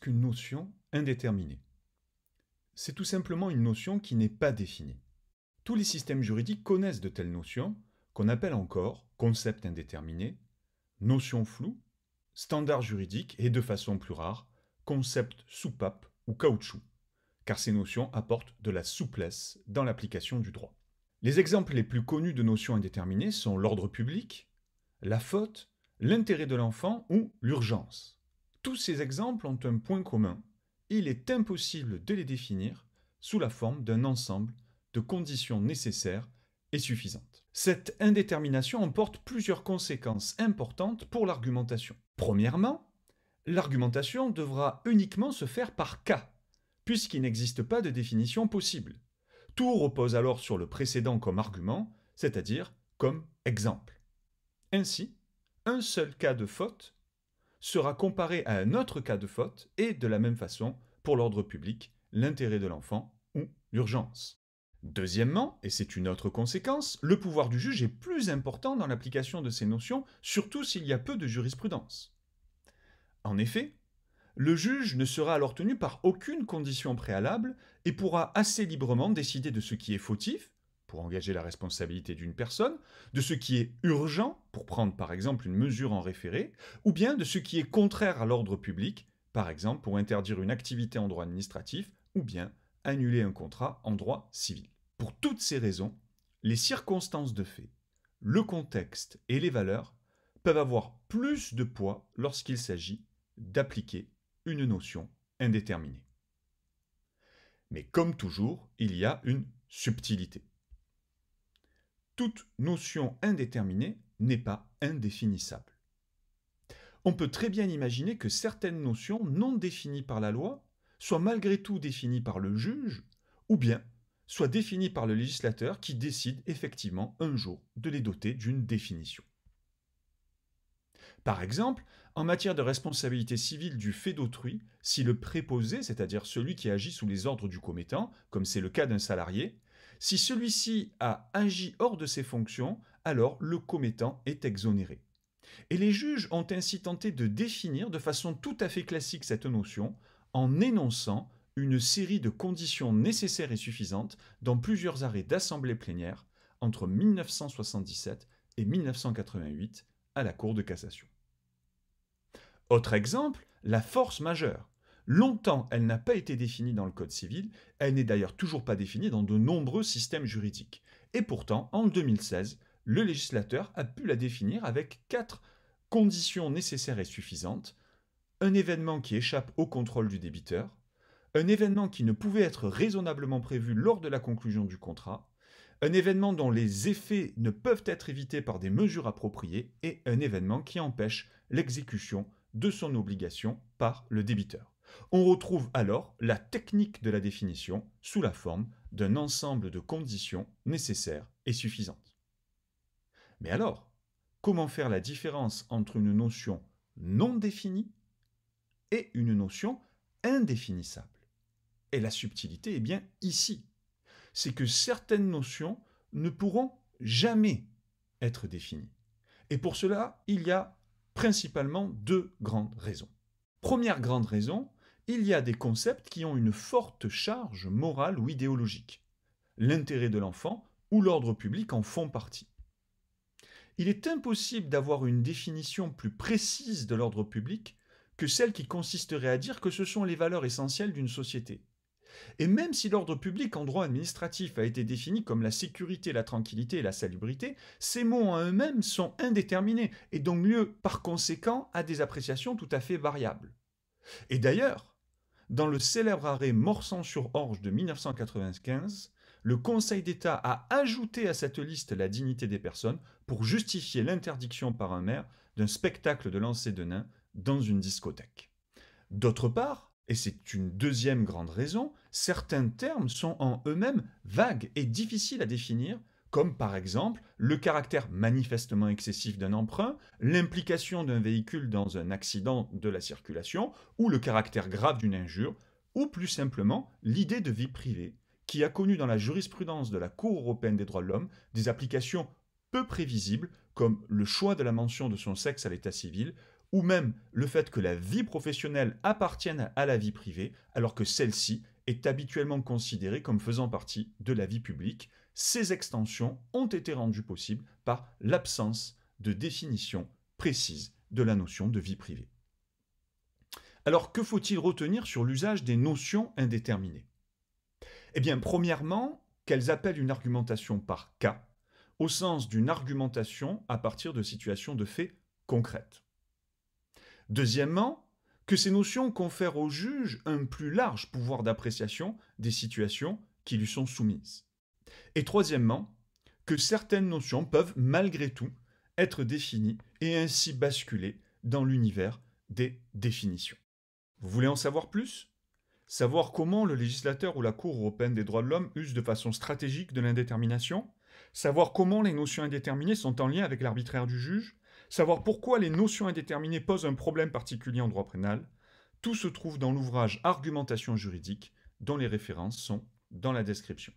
qu'une notion indéterminée C'est tout simplement une notion qui n'est pas définie. Tous les systèmes juridiques connaissent de telles notions, qu'on appelle encore concept indéterminé, notion floue, standard juridique et de façon plus rare, concept soupape ou caoutchouc, car ces notions apportent de la souplesse dans l'application du droit. Les exemples les plus connus de notions indéterminées sont l'ordre public, la faute, l'intérêt de l'enfant ou l'urgence. Tous ces exemples ont un point commun. Il est impossible de les définir sous la forme d'un ensemble de conditions nécessaires et suffisantes. Cette indétermination emporte plusieurs conséquences importantes pour l'argumentation. Premièrement, l'argumentation devra uniquement se faire par cas, puisqu'il n'existe pas de définition possible. Tout repose alors sur le précédent comme argument, c'est-à-dire comme exemple. Ainsi, un seul cas de faute sera comparé à un autre cas de faute et, de la même façon, pour l'ordre public, l'intérêt de l'enfant ou l'urgence. Deuxièmement, et c'est une autre conséquence, le pouvoir du juge est plus important dans l'application de ces notions, surtout s'il y a peu de jurisprudence. En effet, le juge ne sera alors tenu par aucune condition préalable et pourra assez librement décider de ce qui est fautif pour engager la responsabilité d'une personne, de ce qui est urgent, pour prendre par exemple une mesure en référé, ou bien de ce qui est contraire à l'ordre public, par exemple pour interdire une activité en droit administratif, ou bien annuler un contrat en droit civil. Pour toutes ces raisons, les circonstances de fait, le contexte et les valeurs peuvent avoir plus de poids lorsqu'il s'agit d'appliquer une notion indéterminée. Mais comme toujours, il y a une subtilité toute notion indéterminée n'est pas indéfinissable. On peut très bien imaginer que certaines notions non définies par la loi soient malgré tout définies par le juge, ou bien soient définies par le législateur qui décide effectivement un jour de les doter d'une définition. Par exemple, en matière de responsabilité civile du fait d'autrui, si le préposé, c'est-à-dire celui qui agit sous les ordres du commettant, comme c'est le cas d'un salarié, si celui-ci a agi hors de ses fonctions, alors le commettant est exonéré. Et les juges ont ainsi tenté de définir de façon tout à fait classique cette notion en énonçant une série de conditions nécessaires et suffisantes dans plusieurs arrêts d'assemblée plénière entre 1977 et 1988 à la Cour de cassation. Autre exemple, la force majeure, Longtemps, elle n'a pas été définie dans le Code civil, elle n'est d'ailleurs toujours pas définie dans de nombreux systèmes juridiques. Et pourtant, en 2016, le législateur a pu la définir avec quatre conditions nécessaires et suffisantes. Un événement qui échappe au contrôle du débiteur, un événement qui ne pouvait être raisonnablement prévu lors de la conclusion du contrat, un événement dont les effets ne peuvent être évités par des mesures appropriées et un événement qui empêche l'exécution de son obligation par le débiteur. On retrouve alors la technique de la définition sous la forme d'un ensemble de conditions nécessaires et suffisantes. Mais alors, comment faire la différence entre une notion non définie et une notion indéfinissable Et la subtilité est bien ici. C'est que certaines notions ne pourront jamais être définies. Et pour cela, il y a principalement deux grandes raisons. Première grande raison, il y a des concepts qui ont une forte charge morale ou idéologique. L'intérêt de l'enfant ou l'ordre public en font partie. Il est impossible d'avoir une définition plus précise de l'ordre public que celle qui consisterait à dire que ce sont les valeurs essentielles d'une société. Et même si l'ordre public en droit administratif a été défini comme la sécurité, la tranquillité et la salubrité, ces mots en eux-mêmes sont indéterminés et donc lieu par conséquent à des appréciations tout à fait variables. Et d'ailleurs, dans le célèbre arrêt Morsan-sur-Orge de 1995, le Conseil d'État a ajouté à cette liste la dignité des personnes pour justifier l'interdiction par un maire d'un spectacle de lancer de nains dans une discothèque. D'autre part, et c'est une deuxième grande raison, certains termes sont en eux-mêmes vagues et difficiles à définir comme par exemple le caractère manifestement excessif d'un emprunt, l'implication d'un véhicule dans un accident de la circulation, ou le caractère grave d'une injure, ou plus simplement l'idée de vie privée, qui a connu dans la jurisprudence de la Cour européenne des droits de l'homme des applications peu prévisibles, comme le choix de la mention de son sexe à l'état civil, ou même le fait que la vie professionnelle appartienne à la vie privée, alors que celle-ci est habituellement considéré comme faisant partie de la vie publique. Ces extensions ont été rendues possibles par l'absence de définition précise de la notion de vie privée. Alors que faut-il retenir sur l'usage des notions indéterminées Eh bien, premièrement, qu'elles appellent une argumentation par cas, au sens d'une argumentation à partir de situations de faits concrètes. Deuxièmement, que ces notions confèrent au juge un plus large pouvoir d'appréciation des situations qui lui sont soumises. Et troisièmement, que certaines notions peuvent malgré tout être définies et ainsi basculer dans l'univers des définitions. Vous voulez en savoir plus Savoir comment le législateur ou la Cour européenne des droits de l'homme use de façon stratégique de l'indétermination Savoir comment les notions indéterminées sont en lien avec l'arbitraire du juge Savoir pourquoi les notions indéterminées posent un problème particulier en droit pénal, tout se trouve dans l'ouvrage Argumentation juridique, dont les références sont dans la description.